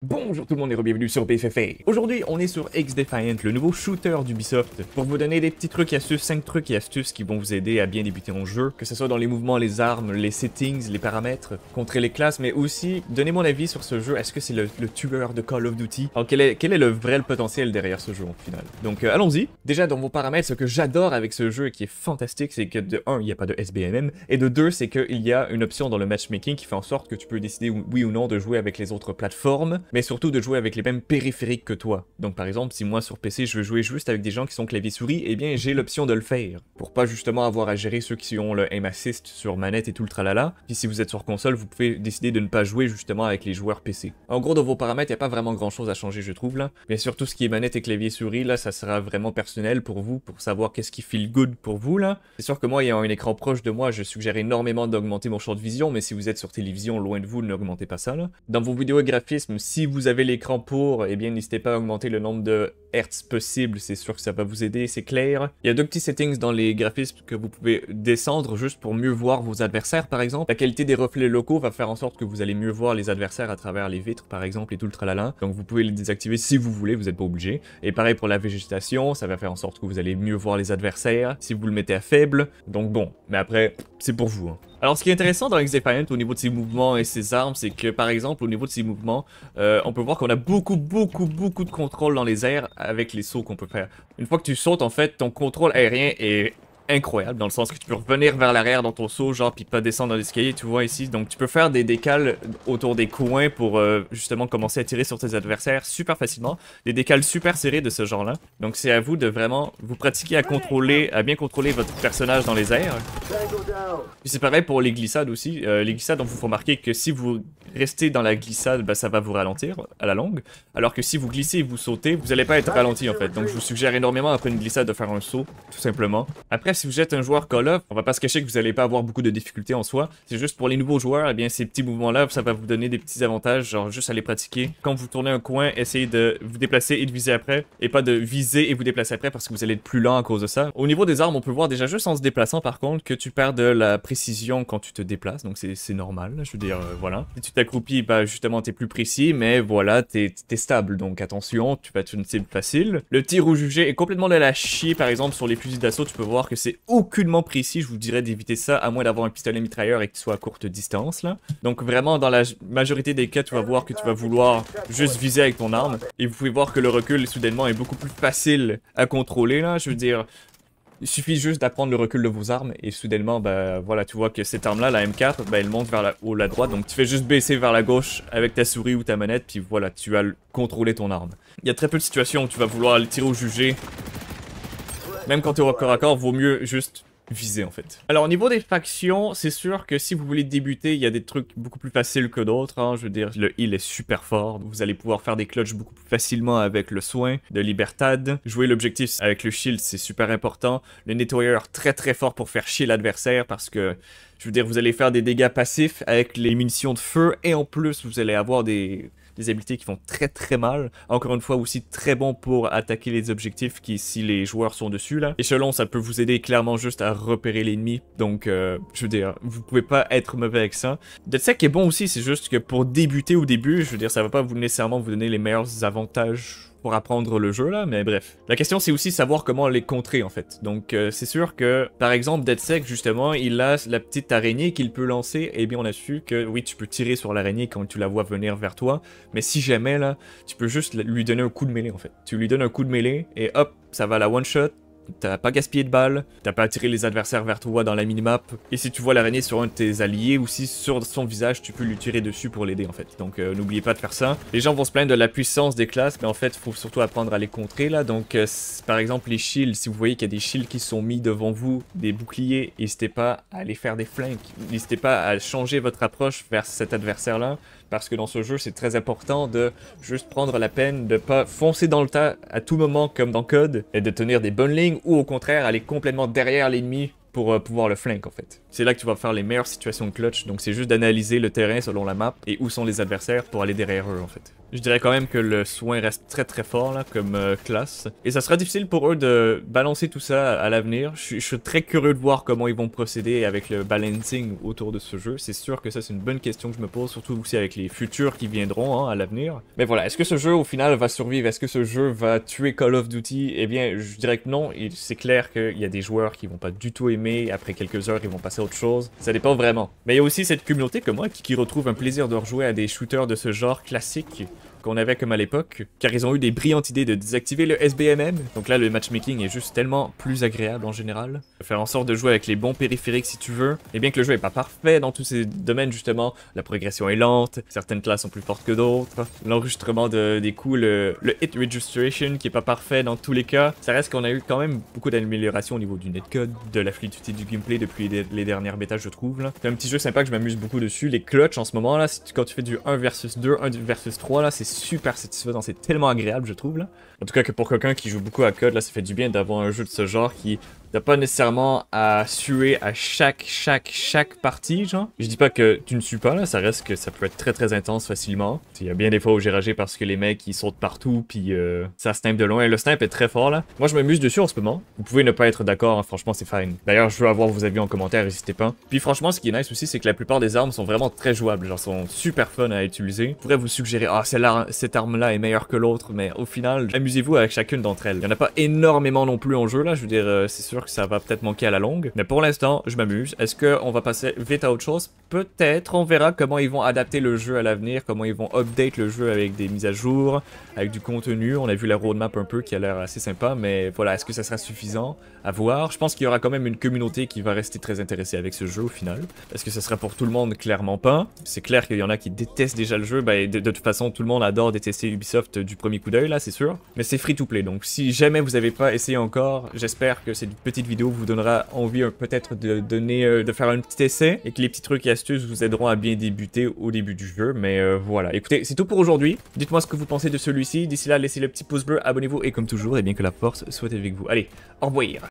Bonjour tout le monde et bienvenue sur BFF Aujourd'hui, on est sur X-Defiant, le nouveau shooter d'Ubisoft, pour vous donner des petits trucs et astuces, 5 trucs et astuces qui vont vous aider à bien débuter en jeu, que ce soit dans les mouvements, les armes, les settings, les paramètres, contrer les classes, mais aussi donner mon avis sur ce jeu. Est-ce que c'est le, tueur de Call of Duty Alors, quel est, quel est le vrai potentiel derrière ce jeu au final Donc, euh, allons-y. Déjà, dans vos paramètres, ce que j'adore avec ce jeu et qui est fantastique, c'est que de 1, il n'y a pas de SBMM, et de 2, c'est qu'il y a une option dans le matchmaking qui fait en sorte que tu peux décider oui ou non de jouer avec les autres plateformes mais surtout de jouer avec les mêmes périphériques que toi. Donc par exemple, si moi sur PC je veux jouer juste avec des gens qui sont clavier-souris, eh bien j'ai l'option de le faire, pour pas justement avoir à gérer ceux qui ont le aim assist sur manette et tout le tralala, puis si vous êtes sur console, vous pouvez décider de ne pas jouer justement avec les joueurs PC. En gros, dans vos paramètres, il a pas vraiment grand chose à changer, je trouve, là. surtout ce qui est manette et clavier-souris, là, ça sera vraiment personnel pour vous, pour savoir qu'est-ce qui feel good pour vous, là. C'est sûr que moi, ayant un écran proche de moi, je suggère énormément d'augmenter mon champ de vision, mais si vous êtes sur télévision, loin de vous, n'augmentez pas ça, là. Dans vos vidéos et graphismes, si si vous avez l'écran pour, eh bien n'hésitez pas à augmenter le nombre de Hertz possible, c'est sûr que ça va vous aider, c'est clair. Il y a deux petits settings dans les graphismes que vous pouvez descendre juste pour mieux voir vos adversaires par exemple. La qualité des reflets locaux va faire en sorte que vous allez mieux voir les adversaires à travers les vitres par exemple et tout le tralala. Donc vous pouvez les désactiver si vous voulez, vous n'êtes pas obligé. Et pareil pour la végétation, ça va faire en sorte que vous allez mieux voir les adversaires si vous le mettez à faible. Donc bon, mais après, c'est pour vous. Hein. Alors, ce qui est intéressant dans XDefiant au niveau de ses mouvements et ses armes, c'est que par exemple, au niveau de ses mouvements, euh, on peut voir qu'on a beaucoup, beaucoup, beaucoup de contrôle dans les airs avec les sauts qu'on peut faire. Une fois que tu sautes, en fait, ton contrôle aérien est incroyable dans le sens que tu peux revenir vers l'arrière dans ton saut, genre, puis pas descendre dans l'escalier, tu vois ici. Donc, tu peux faire des décales autour des coins pour euh, justement commencer à tirer sur tes adversaires super facilement. Des décales super serrés de ce genre-là. Donc, c'est à vous de vraiment vous pratiquer à contrôler, à bien contrôler votre personnage dans les airs. c'est pareil pour les glissades aussi. Euh, les glissades, donc, vous faut remarquer que si vous restez dans la glissade, bah, ça va vous ralentir à la longue. Alors que si vous glissez et vous sautez, vous n'allez pas être ralenti en fait. Donc, je vous suggère énormément après une glissade de faire un saut, tout simplement. Après, si vous êtes un joueur Call of, on va pas se cacher que vous n'allez pas avoir beaucoup de difficultés en soi. C'est juste pour les nouveaux joueurs, et eh bien ces petits mouvements-là, ça va vous donner des petits avantages, genre juste à les pratiquer. Quand vous tournez un coin, essayez de vous déplacer et de viser après, et pas de viser et vous déplacer après parce que vous allez être plus lent à cause de ça. Au niveau des armes, on peut voir déjà juste en se déplaçant par contre que tu perds de la précision quand tu te déplaces, donc c'est normal, je veux dire, euh, voilà. Si tu t'accroupis, bah justement t'es plus précis, mais voilà, t'es es stable, donc attention, tu vas être une cible facile. Le tir ou jugé est complètement la chier, par exemple sur les fusils d'assaut, tu peux voir que c'est aucunement précis, je vous dirais d'éviter ça, à moins d'avoir un pistolet mitrailleur et qu'il soit à courte distance. Donc vraiment, dans la majorité des cas, tu vas voir que tu vas vouloir juste viser avec ton arme. Et vous pouvez voir que le recul, soudainement, est beaucoup plus facile à contrôler. Là. Je veux dire, il suffit juste d'apprendre le recul de vos armes et soudainement, bah, voilà, tu vois que cette arme-là, la M4, bah, elle monte vers la haut, la droite. Donc tu fais juste baisser vers la gauche avec ta souris ou ta manette, puis voilà, tu as contrôler ton arme. Il y a très peu de situations où tu vas vouloir le tirer au jugé même quand es au corps à corps, vaut mieux juste viser en fait. Alors au niveau des factions, c'est sûr que si vous voulez débuter, il y a des trucs beaucoup plus faciles que d'autres. Hein. Je veux dire, le heal est super fort. Vous allez pouvoir faire des clutches beaucoup plus facilement avec le soin de Libertad. Jouer l'objectif avec le shield, c'est super important. Le nettoyeur, très très fort pour faire chier l'adversaire parce que, je veux dire, vous allez faire des dégâts passifs avec les munitions de feu et en plus, vous allez avoir des des habiletés qui font très très mal. Encore une fois, aussi très bon pour attaquer les objectifs qui, si les joueurs sont dessus là. selon ça peut vous aider clairement juste à repérer l'ennemi. Donc, euh, je veux dire, vous pouvez pas être mauvais avec ça. ça qui est bon aussi, c'est juste que pour débuter au début, je veux dire, ça va pas vous nécessairement vous donner les meilleurs avantages pour apprendre le jeu là, mais bref. La question c'est aussi savoir comment les contrer en fait. Donc euh, c'est sûr que par exemple Deadsec justement, il a la petite araignée qu'il peut lancer et bien on a su que oui tu peux tirer sur l'araignée quand tu la vois venir vers toi, mais si jamais là, tu peux juste lui donner un coup de mêlée en fait. Tu lui donnes un coup de mêlée et hop, ça va la one shot t'as pas gaspillé de balles, t'as pas attiré les adversaires vers toi dans la mini-map, et si tu vois l'araignée sur un de tes alliés ou si sur son visage, tu peux lui tirer dessus pour l'aider en fait. Donc euh, n'oubliez pas de faire ça. Les gens vont se plaindre de la puissance des classes, mais en fait, faut surtout apprendre à les contrer là. Donc euh, par exemple, les shields, si vous voyez qu'il y a des shields qui sont mis devant vous, des boucliers, n'hésitez pas à aller faire des flanks, n'hésitez pas à changer votre approche vers cet adversaire là parce que dans ce jeu, c'est très important de juste prendre la peine de pas foncer dans le tas à tout moment comme dans Code, et de tenir des bonnes lignes, ou au contraire, aller complètement derrière l'ennemi pour euh, pouvoir le flank en fait. C'est là que tu vas faire les meilleures situations clutch, donc c'est juste d'analyser le terrain selon la map et où sont les adversaires pour aller derrière eux en fait. Je dirais quand même que le soin reste très très fort là comme euh, classe. Et ça sera difficile pour eux de balancer tout ça à l'avenir. Je, suis très curieux de voir comment ils vont procéder avec le balancing autour de ce jeu. C'est sûr que ça c'est une bonne question que je me pose, surtout aussi avec les futurs qui viendront hein, à l'avenir. Mais voilà, est-ce que ce jeu au final va survivre Est-ce que ce jeu va tuer Call of Duty Eh bien, je dirais que non. C'est clair qu'il y a des joueurs qui vont pas du tout aimer. Après quelques heures, ils vont passer au chose, Ça dépend vraiment. Mais il y a aussi cette communauté comme moi qui retrouve un plaisir de rejouer à des shooters de ce genre classique avait comme à l'époque, car ils ont eu des brillantes idées de désactiver le SBMM, donc là le matchmaking est juste tellement plus agréable en général, faire en sorte de jouer avec les bons périphériques si tu veux, et bien que le jeu est pas parfait dans tous ces domaines justement, la progression est lente, certaines classes sont plus fortes que d'autres, l'enregistrement de, des coups, le, hit registration qui est pas parfait dans tous les cas, ça reste qu'on a eu quand même beaucoup d'améliorations au niveau du netcode, de la fluidité du gameplay depuis les, dernières bêtas je trouve C'est un petit jeu sympa que je m'amuse beaucoup dessus, les clutches en ce moment là, si quand tu fais du 1 versus 2, 1 versus 3 là, c'est super satisfaisant, c'est tellement agréable, je trouve. En tout cas, que pour quelqu'un qui joue beaucoup à code, là, ça fait du bien d'avoir un jeu de ce genre qui T'as pas nécessairement à suer à chaque, chaque, chaque partie, genre. Je dis pas que tu ne sues pas, là. Ça reste que ça peut être très, très intense facilement. Il y a bien des fois où j'ai ragé parce que les mecs, ils sautent partout, puis euh, ça snipe de loin. Le snipe est très fort, là. Moi, je m'amuse dessus en ce moment. Vous pouvez ne pas être d'accord, hein. franchement, c'est fine. D'ailleurs, je veux avoir vos avis en commentaire, n'hésitez pas. Puis franchement, ce qui est nice aussi, c'est que la plupart des armes sont vraiment très jouables. Genre, sont super fun à utiliser. Je pourrais vous suggérer, ah, hein, cette arme-là est meilleure que l'autre, mais au final, amusez-vous avec chacune d'entre elles. Il y en a pas énormément non plus en jeu, là. Je veux dire, euh, c'est sûr que ça va peut-être manquer à la longue. Mais pour l'instant, je m'amuse. Est-ce qu'on va passer vite à autre chose Peut-être. On verra comment ils vont adapter le jeu à l'avenir, comment ils vont update le jeu avec des mises à jour, avec du contenu. On a vu la roadmap un peu qui a l'air assez sympa, mais voilà, est-ce que ça sera suffisant à voir Je pense qu'il y aura quand même une communauté qui va rester très intéressée avec ce jeu au final. Est-ce que ça sera pour tout le monde Clairement pas. C'est clair qu'il y en a qui détestent déjà le jeu. Ben, de, toute façon, tout le monde adore détester Ubisoft du premier coup d'œil, là, c'est sûr. Mais c'est free to play, donc si jamais vous n'avez pas essayé encore, j'espère que cette petite vidéo vous donnera envie euh, peut-être de donner, euh, de faire un petit essai et que les petits trucs et astuces vous aideront à bien débuter au début du jeu. Mais euh, voilà, écoutez, c'est tout pour aujourd'hui. Dites-moi ce que vous pensez de celui-ci. D'ici là, laissez le petit pouce bleu, abonnez-vous et comme toujours, et eh bien que la force soit avec vous. Allez, au revoir